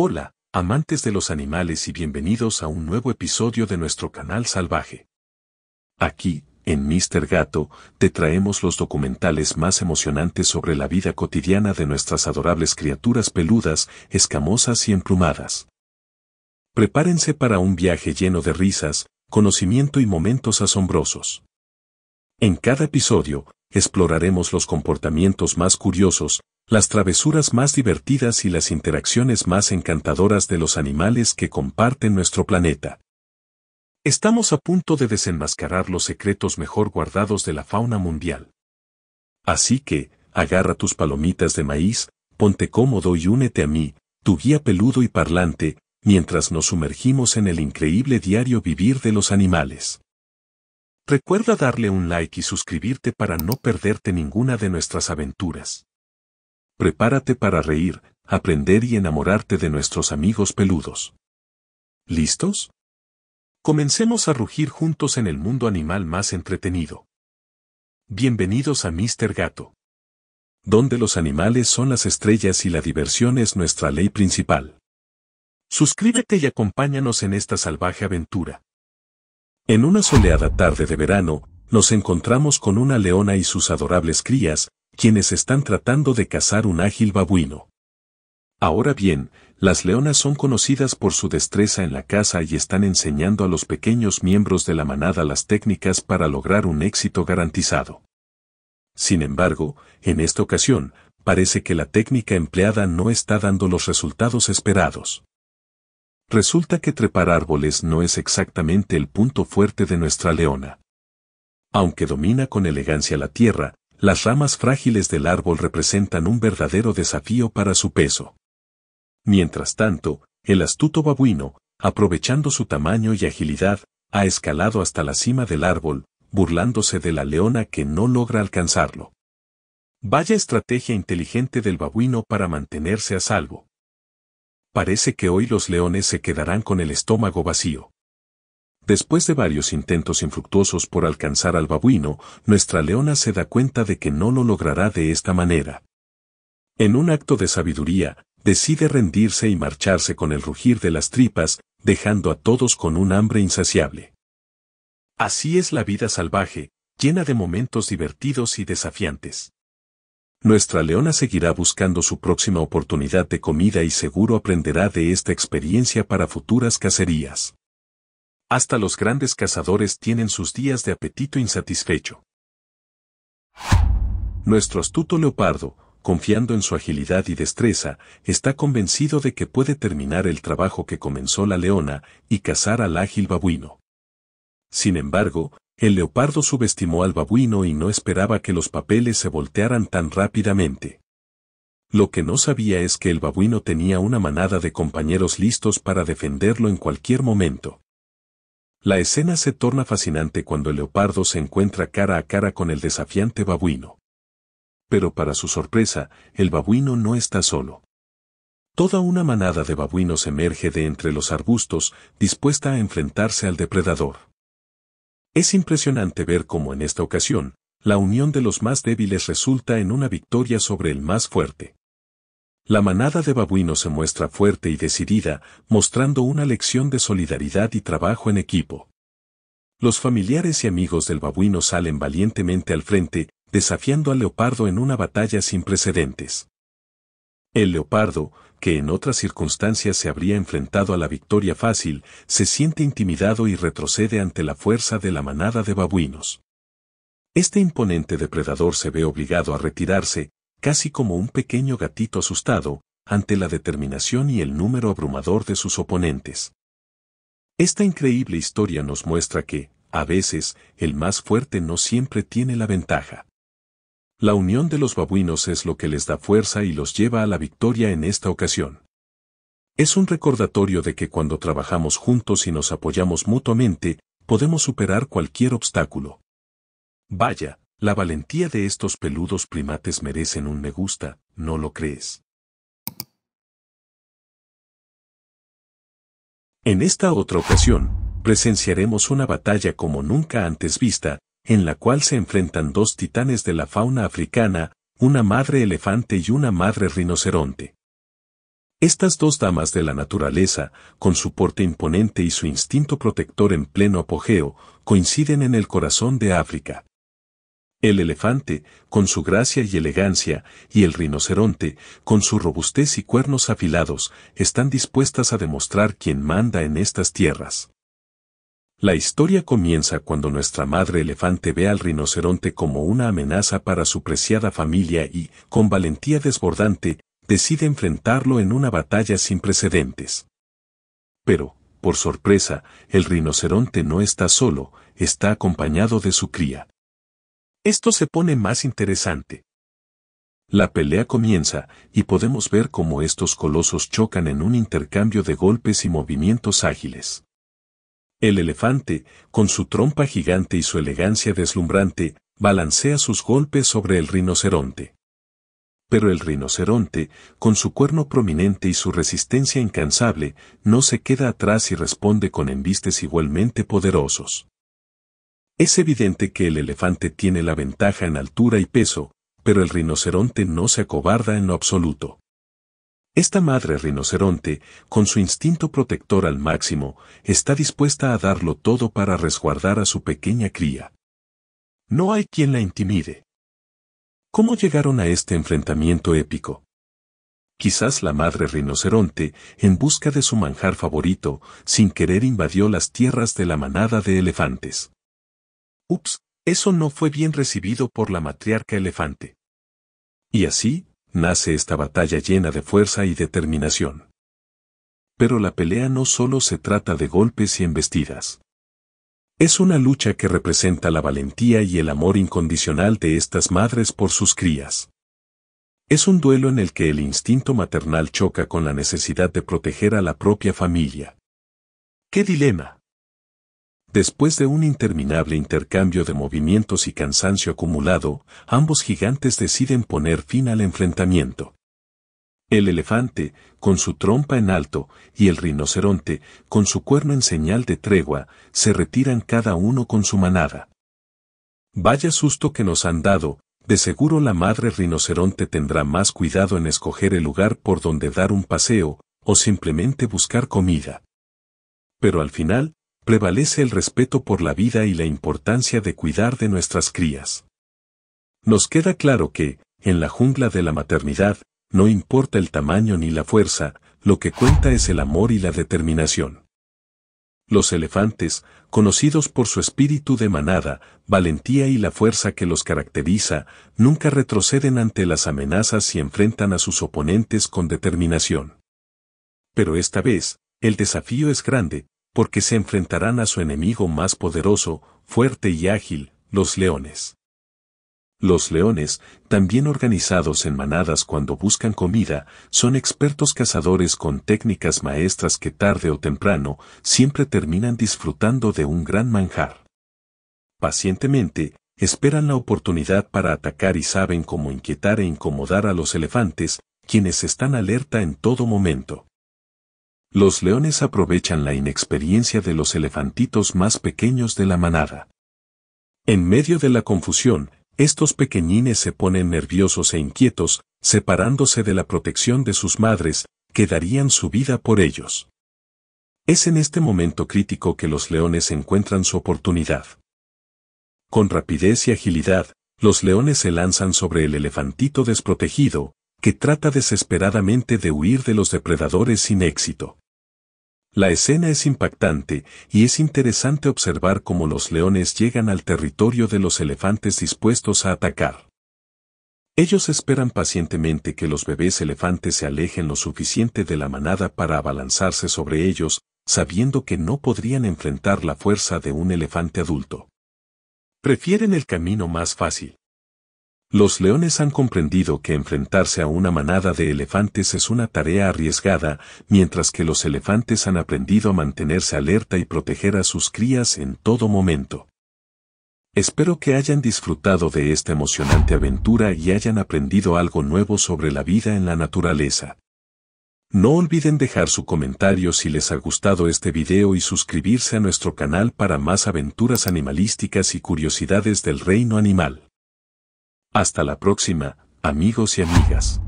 Hola, amantes de los animales y bienvenidos a un nuevo episodio de nuestro canal salvaje. Aquí, en Mr. Gato, te traemos los documentales más emocionantes sobre la vida cotidiana de nuestras adorables criaturas peludas, escamosas y emplumadas. Prepárense para un viaje lleno de risas, conocimiento y momentos asombrosos. En cada episodio, exploraremos los comportamientos más curiosos, las travesuras más divertidas y las interacciones más encantadoras de los animales que comparten nuestro planeta. Estamos a punto de desenmascarar los secretos mejor guardados de la fauna mundial. Así que, agarra tus palomitas de maíz, ponte cómodo y únete a mí, tu guía peludo y parlante, mientras nos sumergimos en el increíble diario vivir de los animales. Recuerda darle un like y suscribirte para no perderte ninguna de nuestras aventuras. Prepárate para reír, aprender y enamorarte de nuestros amigos peludos. ¿Listos? Comencemos a rugir juntos en el mundo animal más entretenido. Bienvenidos a Mr. Gato. Donde los animales son las estrellas y la diversión es nuestra ley principal. Suscríbete y acompáñanos en esta salvaje aventura. En una soleada tarde de verano, nos encontramos con una leona y sus adorables crías, quienes están tratando de cazar un ágil babuino. Ahora bien, las leonas son conocidas por su destreza en la caza y están enseñando a los pequeños miembros de la manada las técnicas para lograr un éxito garantizado. Sin embargo, en esta ocasión, parece que la técnica empleada no está dando los resultados esperados. Resulta que trepar árboles no es exactamente el punto fuerte de nuestra leona. Aunque domina con elegancia la tierra, las ramas frágiles del árbol representan un verdadero desafío para su peso. Mientras tanto, el astuto babuino, aprovechando su tamaño y agilidad, ha escalado hasta la cima del árbol, burlándose de la leona que no logra alcanzarlo. Vaya estrategia inteligente del babuino para mantenerse a salvo. Parece que hoy los leones se quedarán con el estómago vacío. Después de varios intentos infructuosos por alcanzar al babuino, nuestra leona se da cuenta de que no lo logrará de esta manera. En un acto de sabiduría, decide rendirse y marcharse con el rugir de las tripas, dejando a todos con un hambre insaciable. Así es la vida salvaje, llena de momentos divertidos y desafiantes. Nuestra leona seguirá buscando su próxima oportunidad de comida y seguro aprenderá de esta experiencia para futuras cacerías. Hasta los grandes cazadores tienen sus días de apetito insatisfecho. Nuestro astuto leopardo, confiando en su agilidad y destreza, está convencido de que puede terminar el trabajo que comenzó la leona y cazar al ágil babuino. Sin embargo, el leopardo subestimó al babuino y no esperaba que los papeles se voltearan tan rápidamente. Lo que no sabía es que el babuino tenía una manada de compañeros listos para defenderlo en cualquier momento. La escena se torna fascinante cuando el leopardo se encuentra cara a cara con el desafiante babuino. Pero para su sorpresa, el babuino no está solo. Toda una manada de babuinos emerge de entre los arbustos, dispuesta a enfrentarse al depredador. Es impresionante ver cómo en esta ocasión, la unión de los más débiles resulta en una victoria sobre el más fuerte. La manada de babuinos se muestra fuerte y decidida, mostrando una lección de solidaridad y trabajo en equipo. Los familiares y amigos del babuino salen valientemente al frente, desafiando al leopardo en una batalla sin precedentes. El leopardo, que en otras circunstancias se habría enfrentado a la victoria fácil, se siente intimidado y retrocede ante la fuerza de la manada de babuinos. Este imponente depredador se ve obligado a retirarse, casi como un pequeño gatito asustado, ante la determinación y el número abrumador de sus oponentes. Esta increíble historia nos muestra que, a veces, el más fuerte no siempre tiene la ventaja. La unión de los babuinos es lo que les da fuerza y los lleva a la victoria en esta ocasión. Es un recordatorio de que cuando trabajamos juntos y nos apoyamos mutuamente, podemos superar cualquier obstáculo. Vaya, la valentía de estos peludos primates merecen un me gusta, ¿no lo crees? En esta otra ocasión, presenciaremos una batalla como nunca antes vista, en la cual se enfrentan dos titanes de la fauna africana, una madre elefante y una madre rinoceronte. Estas dos damas de la naturaleza, con su porte imponente y su instinto protector en pleno apogeo, coinciden en el corazón de África, el elefante, con su gracia y elegancia, y el rinoceronte, con su robustez y cuernos afilados, están dispuestas a demostrar quién manda en estas tierras. La historia comienza cuando nuestra madre elefante ve al rinoceronte como una amenaza para su preciada familia y, con valentía desbordante, decide enfrentarlo en una batalla sin precedentes. Pero, por sorpresa, el rinoceronte no está solo, está acompañado de su cría. Esto se pone más interesante. La pelea comienza, y podemos ver cómo estos colosos chocan en un intercambio de golpes y movimientos ágiles. El elefante, con su trompa gigante y su elegancia deslumbrante, balancea sus golpes sobre el rinoceronte. Pero el rinoceronte, con su cuerno prominente y su resistencia incansable, no se queda atrás y responde con embistes igualmente poderosos. Es evidente que el elefante tiene la ventaja en altura y peso, pero el rinoceronte no se acobarda en lo absoluto. Esta madre rinoceronte, con su instinto protector al máximo, está dispuesta a darlo todo para resguardar a su pequeña cría. No hay quien la intimide. ¿Cómo llegaron a este enfrentamiento épico? Quizás la madre rinoceronte, en busca de su manjar favorito, sin querer invadió las tierras de la manada de elefantes. Ups, eso no fue bien recibido por la matriarca elefante. Y así, nace esta batalla llena de fuerza y determinación. Pero la pelea no solo se trata de golpes y embestidas. Es una lucha que representa la valentía y el amor incondicional de estas madres por sus crías. Es un duelo en el que el instinto maternal choca con la necesidad de proteger a la propia familia. ¡Qué dilema! Después de un interminable intercambio de movimientos y cansancio acumulado, ambos gigantes deciden poner fin al enfrentamiento. El elefante, con su trompa en alto, y el rinoceronte, con su cuerno en señal de tregua, se retiran cada uno con su manada. Vaya susto que nos han dado, de seguro la madre rinoceronte tendrá más cuidado en escoger el lugar por donde dar un paseo, o simplemente buscar comida. Pero al final, prevalece el respeto por la vida y la importancia de cuidar de nuestras crías. Nos queda claro que, en la jungla de la maternidad, no importa el tamaño ni la fuerza, lo que cuenta es el amor y la determinación. Los elefantes, conocidos por su espíritu de manada, valentía y la fuerza que los caracteriza, nunca retroceden ante las amenazas y enfrentan a sus oponentes con determinación. Pero esta vez, el desafío es grande, porque se enfrentarán a su enemigo más poderoso, fuerte y ágil, los leones. Los leones, también organizados en manadas cuando buscan comida, son expertos cazadores con técnicas maestras que tarde o temprano siempre terminan disfrutando de un gran manjar. Pacientemente, esperan la oportunidad para atacar y saben cómo inquietar e incomodar a los elefantes, quienes están alerta en todo momento. Los leones aprovechan la inexperiencia de los elefantitos más pequeños de la manada. En medio de la confusión, estos pequeñines se ponen nerviosos e inquietos, separándose de la protección de sus madres, que darían su vida por ellos. Es en este momento crítico que los leones encuentran su oportunidad. Con rapidez y agilidad, los leones se lanzan sobre el elefantito desprotegido, que trata desesperadamente de huir de los depredadores sin éxito. La escena es impactante y es interesante observar cómo los leones llegan al territorio de los elefantes dispuestos a atacar. Ellos esperan pacientemente que los bebés elefantes se alejen lo suficiente de la manada para abalanzarse sobre ellos, sabiendo que no podrían enfrentar la fuerza de un elefante adulto. Prefieren el camino más fácil. Los leones han comprendido que enfrentarse a una manada de elefantes es una tarea arriesgada, mientras que los elefantes han aprendido a mantenerse alerta y proteger a sus crías en todo momento. Espero que hayan disfrutado de esta emocionante aventura y hayan aprendido algo nuevo sobre la vida en la naturaleza. No olviden dejar su comentario si les ha gustado este video y suscribirse a nuestro canal para más aventuras animalísticas y curiosidades del reino animal. Hasta la próxima, amigos y amigas.